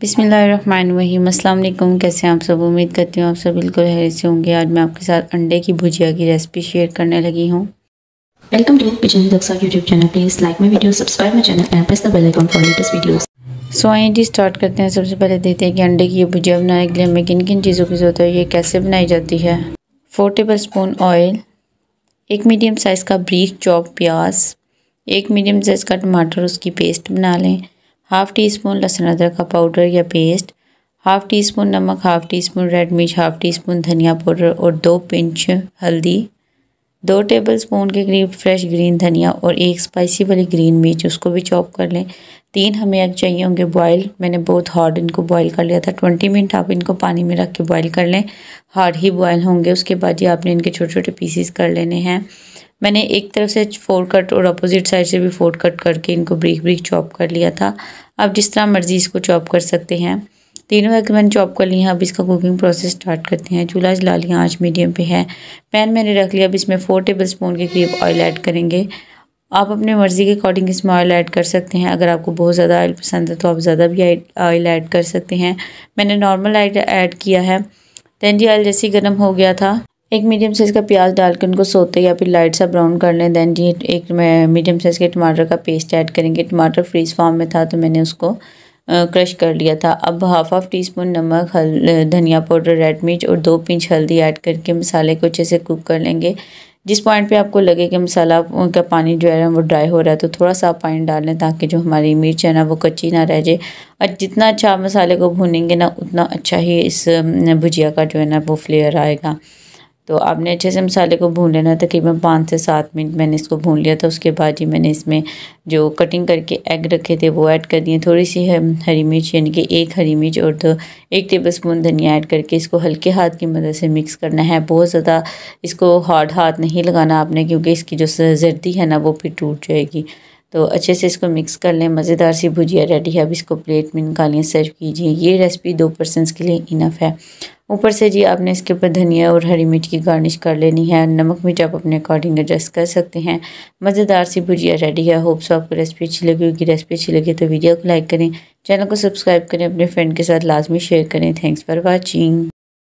बिसमीम अल्लाम कैसे हैं आप सब उम्मीद करती हूँ आप सब बिल्कुल हैरे से होंगे आज मैं आपके साथ अंडे की भुजिया की रेसिपी शेयर करने लगी हूँ वेलकम टू सो आइए जी स्टार्ट करते हैं सबसे पहले देखते हैं कि अंडे की ये भुजिया बनाने के लिए हमें किन किन चीज़ों की ज़रूरत है ये कैसे बनाई जाती है फोर टेबल स्पून ऑयल एक मीडियम साइज़ का ब्रीक चॉप प्याज एक मीडियम साइज़ का टमाटर उसकी पेस्ट बना लें हाफ टी स्पून लहसुन अदरक का पाउडर या पेस्ट हाफ टी स्पून नमक हाफ टी स्पून रेड मिर्च हाफ टी स्पून धनिया पाउडर और दो पिंच हल्दी दो टेबल स्पून के करीब फ्रेश ग्रीन धनिया और एक स्पाइसी वाली ग्रीन मिर्च उसको भी चॉप कर लें तीन हमें एग चाहिए होंगे बॉयल मैंने बहुत हार्ड इनको बॉयल कर लिया था ट्वेंटी मिनट आप इनको पानी में रख के बॉयल कर लें हार्ड ही बॉयल होंगे उसके बाद ही आपने इनके छोटे छोटे पीसीस कर लेने हैं मैंने एक तरफ से फोर कट और अपोजिट साइड से भी फोर कट करके इनको ब्रीक ब्रीक चॉप कर लिया था अब जिस तरह मर्जी इसको चॉप कर सकते हैं तीनों एग मैंने चॉप कर लिए हैं अब इसका कुकिंग प्रोसेस स्टार्ट करते हैं चूल्हा जला लिया आँच मीडियम पे है पैन मैंने रख लिया अब इसमें फोर टेबल स्पून के करीब ऑयल ऐड करेंगे आप अपने मर्ज़ी के अकॉर्डिंग इसमें ऑयल ऐड कर सकते हैं अगर आपको बहुत ज़्यादा ऑयल पसंद है तो आप ज़्यादा भी ऑयल ऐड कर सकते हैं मैंने नॉर्मल ऐड किया है तेंजी ऑयल जैसे ही गर्म हो गया था एक मीडियम साइज़ का प्याज डाल के उनको सोते या फिर लाइट सा ब्राउन कर लें देन जी एक मीडियम साइज़ के टमाटर का पेस्ट ऐड करेंगे टमाटर फ्रीज फॉर्म में था तो मैंने उसको क्रश कर लिया था अब हाफ हाफ टी स्पून नमक हल धनिया पाउडर रेड मिर्च और दो पिंच हल्दी ऐड करके मसाले को अच्छे से कुक कर लेंगे जिस पॉइंट पे आपको लगे कि मसाला का पानी जो है वो ड्राई हो रहा है तो थोड़ा सा आप पानी डालें ताकि जो हमारी मिर्च है ना वो कच्ची ना रह जाए और जितना अच्छा आप मसाले को भूनेंगे ना उतना अच्छा ही इस भुजिया का जो है ना वो फ्लेयर आएगा तो आपने अच्छे से मसाले को भून लेना तकरीबन पाँच से सात मिनट मैंने इसको भून लिया था उसके बाद ही मैंने इसमें जो कटिंग करके एग रखे थे वो ऐड कर दिए थोड़ी सी हरी मिर्च यानी कि एक हरी मिर्च और दो एक टेबल स्पून धनिया ऐड करके इसको हल्के हाथ की मदद से मिक्स करना है बहुत ज़्यादा इसको हार्ड हाथ नहीं लगाना आपने क्योंकि इसकी जो जर्दी है ना वो फिर टूट जाएगी तो अच्छे से इसको मिक्स कर लें मज़ेदार सी भुजिया रेडी है अब इसको प्लेट में निकालिए सर्व कीजिए ये रेसिपी दो पर्सनस के लिए इनफ है ऊपर से जी आपने इसके ऊपर धनिया और हरी मिर्च की गार्निश कर लेनी है नमक मिर्च आप अपने अकॉर्डिंग एडजस्ट कर सकते हैं मज़ेदार सी भुजिया रेडी है होप्स आपको रेसिपी अच्छी लगी होगी रेसिपी अच्छी लगी तो वीडियो को लाइक करें चैनल को सब्सक्राइब करें अपने फ्रेंड के साथ लाजमी शेयर करें थैंक्स फॉर वॉचिंग